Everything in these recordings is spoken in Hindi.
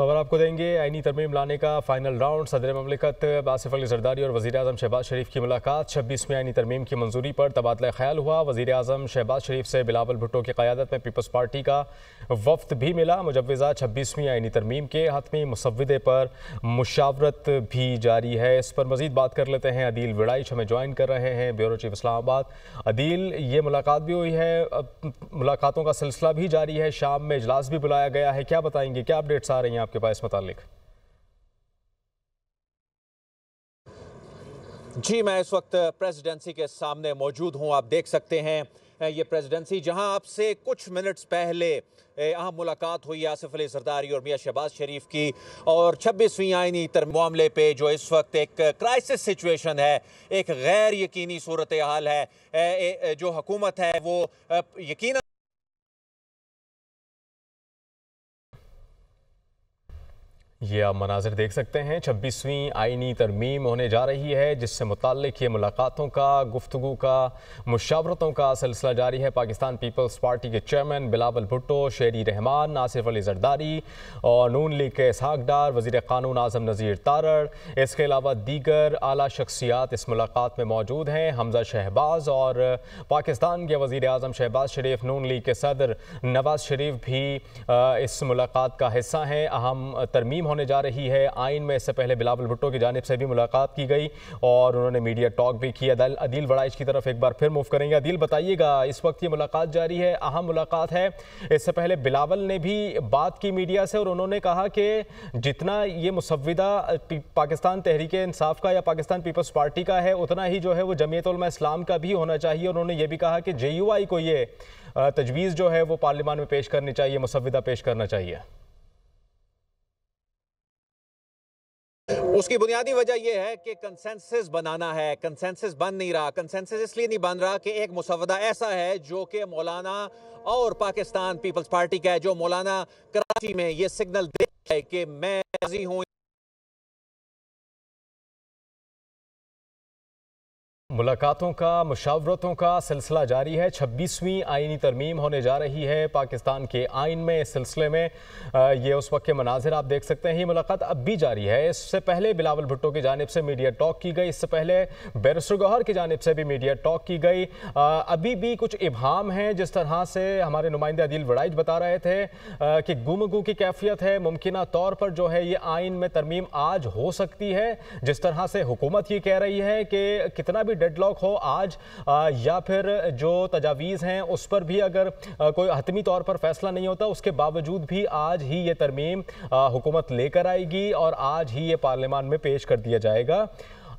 खबर आपको देंगे आईनी तरमीम लाने का फाइनल राउंड सदर ममलिकत आसिफ अली जरदारी और वजी अजम शहबाज शरीफ की मुलाकात छब्बीस में आइनी तरमीम की मंजूरी पर तबादला ख्याल हुआ वजी अजम शहबाज शरीफ से बिलावल भुट्टो की क्यादत में पीपल्स पार्टी का वफ्त भी मिला मुजवज़ा छब्बीसवीं आइनी तरमीम के हतमी मुसवदे पर मुशावरत भी जारी है इस पर मजीद बात कर लेते हैं अदील विड़ाइश हमें ज्वाइन कर रहे हैं ब्यूरो चीफ इस्लामाबाद अदील ये मुलाकात भी हुई है मुलाकातों का सिलसिला भी जारी है शाम में इजलास भी बुलाया गया है क्या बताएंगे क्या अपडेट्स आ रही हैं आपके पास मुतालिक जी मैं इस वक्त प्रेसिडेंसी के सामने मौजूद हूं आप देख सकते हैं ये प्रेसिडेंसी जहां आपसे कुछ मिनट्स पहले अहम मुलाकात हुई आसिफ अली सरदारी और मियाँ शहबाज शरीफ की और छब्बीसवीं आइनी तर मामले पे जो इस वक्त एक क्राइसिस सिचुएशन है एक गैर यकीनी सूरत हाल है जो हुकूमत है वो यकीन ये आप मनाजिर देख सकते हैं छब्बीसवीं आइनी तरमीम होने जा रही है जिससे मुतल ये मुलाकातों का गुफ्तु का मुशावरतों का सिलसिला जारी है पाकिस्तान पीपल्स पार्टी के चेयरमैन बिलावल भुट्टो शेरी रहमान आसिफ अली जरदारी और नून लीग के इसहाक डार वज़ी कानून आजम नज़ीर तारड़ इसके अलावा दीगर अली शख्सियात इस मुलाकात में मौजूद हैं हमजा शहबाज और पाकिस्तान के वज़ी अजम शहबाज शरीफ नून लीग के सदर नवाज शरीफ भी इस मुलाकात का हिस्सा हैं अहम तरमीम होने जा रही है आइन में इससे पहले बिलावल भुट्टो की जानब से भी मुलाकात की गई और उन्होंने मीडिया टॉक भी किया अदील बड़ाइश की तरफ एक बार फिर मूव करेंगे अदील बताइएगा इस वक्त ये मुलाकात जारी है अहम मुलाकात है इससे पहले बिलावल ने भी बात की मीडिया से और उन्होंने कहा कि जितना ये मुसविदा पाकिस्तान तहरीक इंसाफ का या पाकिस्तान पीपल्स पार्टी का है उतना ही जो है वो जमीयत इस्लाम का भी होना चाहिए उन्होंने ये भी कहा कि जे को ये तजवीज़ जो है वो पार्लियामान में पेश करनी चाहिए मुसविदा पेश करना चाहिए उसकी बुनियादी वजह यह है कि कंसेंसस बनाना है कंसेंसस बन नहीं रहा कंसेंसस इसलिए नहीं बन रहा कि एक मुसवदा ऐसा है जो कि मौलाना और पाकिस्तान पीपल्स पार्टी का है जो मौलाना कराची में ये सिग्नल दे है कि मैं राजी हूँ मुलाकातों का मशावरतों का सिलसिला जारी है छब्बीसवीं आइनी तरमीम होने जा रही है पाकिस्तान के आइन में इस सिलसिले में ये उस वक्त के मनाजिर आप देख सकते हैं ये मुलाकात अब भी जारी है इससे पहले बिलावल भुट्टो की जानब से मीडिया टॉक की गई इससे पहले बैरिस्टर गौहर की जानब से भी मीडिया टॉक की गई अभी भी कुछ इबहम हैं जिस तरह से हमारे नुमाइंदे अदील वड़ाइज बता रहे थे कि गु की कैफियत है मुमकिन तौर पर जो है ये आइन में तरमीम आज हो सकती है जिस तरह से हुकूमत ये कह रही है कि कितना भी डेडलॉक हो आज या फिर जो तजावीज़ हैं उस पर भी अगर कोई हतमी तौर पर फैसला नहीं होता उसके बावजूद भी आज ही ये तरमीम हुकूमत लेकर आएगी और आज ही ये पार्लियामान में पेश कर दिया जाएगा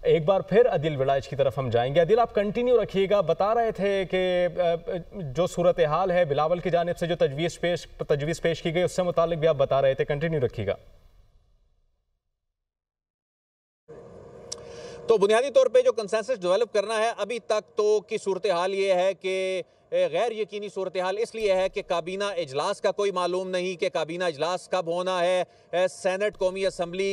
एक बार फिर अदिल विलाइज की तरफ हम जाएंगे अदिल आप कंटिन्यू रखिएगा बता रहे थे कि जो सूरत हाल है बिलावल की जानब से जो तजवीज़ पेश तजवीज़ पेश की गई उससे मुतल भी आप बता रहे थे कंटिन्यू रखिएगा तो बुनियादी तौर पे जो कंसेंसस डेवलप करना है अभी तक तो की सूरत हाल ये है कि गैर यकीनी सूरत हाल इसलिए है कि काबीना इजलास का कोई मालूम नहीं कि काबीना इजलास कब होना है सेनेट कौमी असम्बली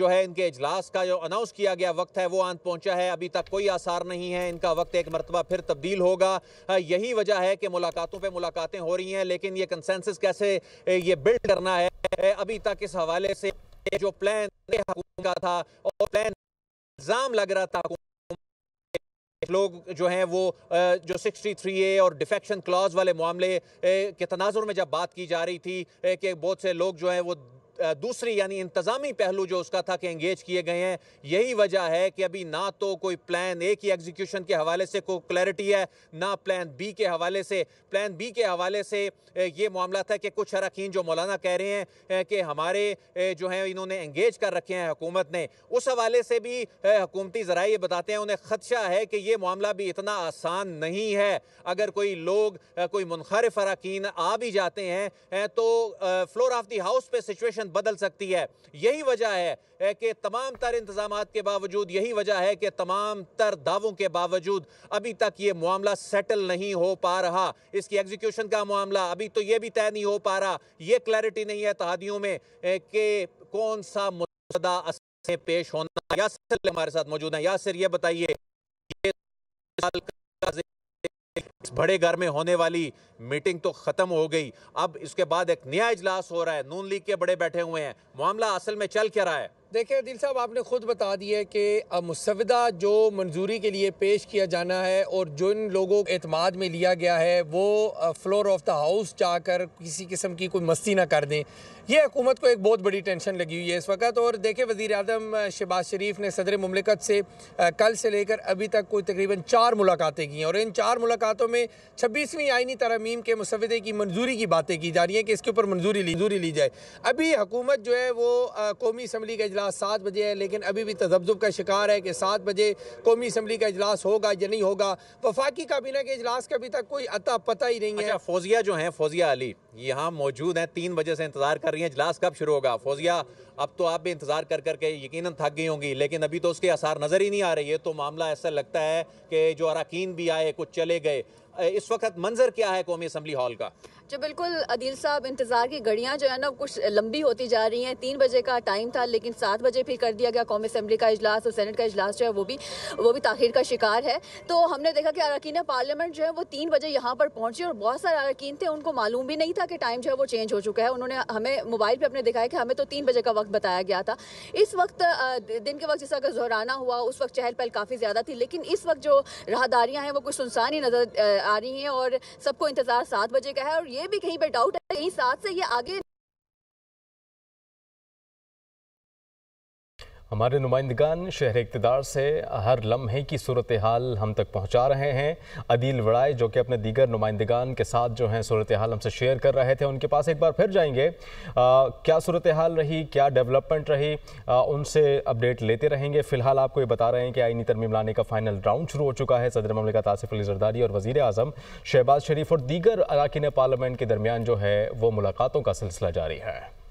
जो है इनके इजलास का जो अनाउंस किया गया वक्त है वो आंत पहुंचा है अभी तक कोई आसार नहीं है इनका वक्त एक मरतबा फिर तब्दील होगा यही वजह है कि मुलाकातों पर मुलाकातें हो रही हैं लेकिन ये कंसेंसिस कैसे ये बिल्ड करना है अभी तक इस हवाले से जो प्लान का था और प्लान इल्ज़ाम लग रहा था लोग जो हैं वो जो 63 ए और डिफेक्शन क्लॉज वाले मामले के तनाजुर में जब बात की जा रही थी कि बहुत से लोग जो हैं वो दूसरी यानी इंतजामी पहलू जो उसका था कि एंगेज किए गए हैं यही वजह है कि अभी ना तो कोई प्लान ए की एग्जीक्यूशन के हवाले से कोई क्लैरिटी है ना प्लान बी के हवाले से प्लान बी के हवाले से ये मामला था कि कुछ अरकान जो मौलाना कह रहे हैं कि हमारे जो हैं इन्होंने एंगेज कर रखे हैं हुकूमत ने उस हवाले से भी हुकूमती जरा ये बताते हैं उन्हें खदशा है कि ये मामला भी इतना आसान नहीं है अगर कोई लोग कोई मुनखरफ अरकान आ भी जाते हैं तो फ्लोर ऑफ दी हाउस पे सिचुएशन बदल सकती है यही वजह है कि तमाम तर इंतजाम के बावजूद यही वजह है कि तमाम तर दावों के बावजूद अभी तक ये मामला सेटल नहीं हो पा रहा इसकी एग्जीक्यूशन का मामला अभी तो ये भी तय नहीं हो पा रहा ये क्लैरिटी नहीं है तहादियों में कि कौन सा मुदा पेश होना यासिर हमारे साथ मौजूद है यासिर ये बताइए बड़े घर में होने वाली मीटिंग तो ख़त्म हो गई अब इसके बाद एक नया इजलास हो रहा है नून लीग के बड़े बैठे हुए हैं मामला असल में चल क्या रहा है देखिए दिल साहब आपने खुद बता दिया कि मुसविदा जो मंजूरी के लिए पेश किया जाना है और जिन लोगों को अतमाद में लिया गया है वो फ्लोर ऑफ द हाउस जाकर किसी किस्म की कोई मस्ती ना कर दें यह हुकूमत को एक बहुत बड़ी टेंशन लगी हुई है इस वक्त और देखे वज़ी अजम शहबाज शरीफ ने सदर ममलिकत से कल से लेकर अभी तक कोई तकरीबन चार मुलाकातें की हैं और इन चार मुलाकातों में छब्बीसवीं आइनी तरमीम के मुसवदे की मंजूरी की बातें की जा रही हैं कि इसके ऊपर मंजूरी ली मंजूरी ली जाए अभी हुकूमत जो है है वो कौमी असम्बली का अजलास सात बजे है लेकिन अभी भी तजब्जुब का शिकार है कि सात बजे कौमी असम्बली का अजलास होगा या नहीं होगा वफाकी काबीना के अजलास का अभी तक कोई अता पता ही नहीं अच्छा, है फौजिया जो है फौजिया अली यहाँ मौजूद हैं तीन बजे से इंतज़ार कर रही हैं अजलास कब शुरू होगा फौजिया अब तो आप भी इंतज़ार कर करके यकीन थक गई होंगी लेकिन अभी तो उसके आसार नज़र ही नहीं आ रही है तो मामला ऐसा लगता है कि जो अरकान भी आए कुछ चले गए इस वक्त मंजर क्या है कौमी असम्बली हॉल का जी बिल्कुल अदील साहब इंतज़ार की घड़ियाँ जो है ना कुछ लंबी होती जा रही हैं तीन बजे का टाइम था लेकिन सात बजे फिर कर दिया गया कौमी असम्बली का इजलास और सेनेट का इजलास जो है वो भी वो भी ताखिर का शिकार है तो हमने देखा कि अरकान पार्लियामेंट जो है वो तीन बजे यहाँ पर पहुँची और बहुत सारे अरकान थे उनको मालूम भी नहीं था कि टाइम जो है वो चेंज हो चुका है उन्होंने हमें मोबाइल पर अपने दिखाया कि हमें तो तीन बजे का वक्त बताया गया था इस वक्त दिन के वक्त जैसा अगर जोराना हुआ उस वक्त चहल पहल काफ़ी ज़्यादा थी लेकिन इस वक्त जो राहदारियाँ हैं वो कुछ सुनसान ही नज़र आ रही हैं और सबको इंतजार सात बजे का है और ये भी कहीं पर डाउट है कहीं सात से ये आगे हमारे नुमाइंदगान शहर इकतदार से हर लम्हे की सूरत हाल हम तक पहुँचा रहे हैं अदील वड़ाए जो कि अपने दीगर नुमाइंदगान के साथ जो हैं सूरत हाल हमसे शेयर कर रहे थे उनके पास एक बार फिर जाएंगे आ, क्या सूरत हाल रही क्या डेवलपमेंट रही आ, उनसे अपडेट लेते रहेंगे फिलहाल आपको ये बता रहे हैं कि आइनी तरमीम लाने का फाइनल राउंड शुरू हो चुका है सदर ममलिका आसिफ अली जरदारी और वजी अजम शहबाज शरीफ और दीगर अरकिन पार्लियामेंट के दरमियान जो है वो मुलाकातों का सिलसिला जारी है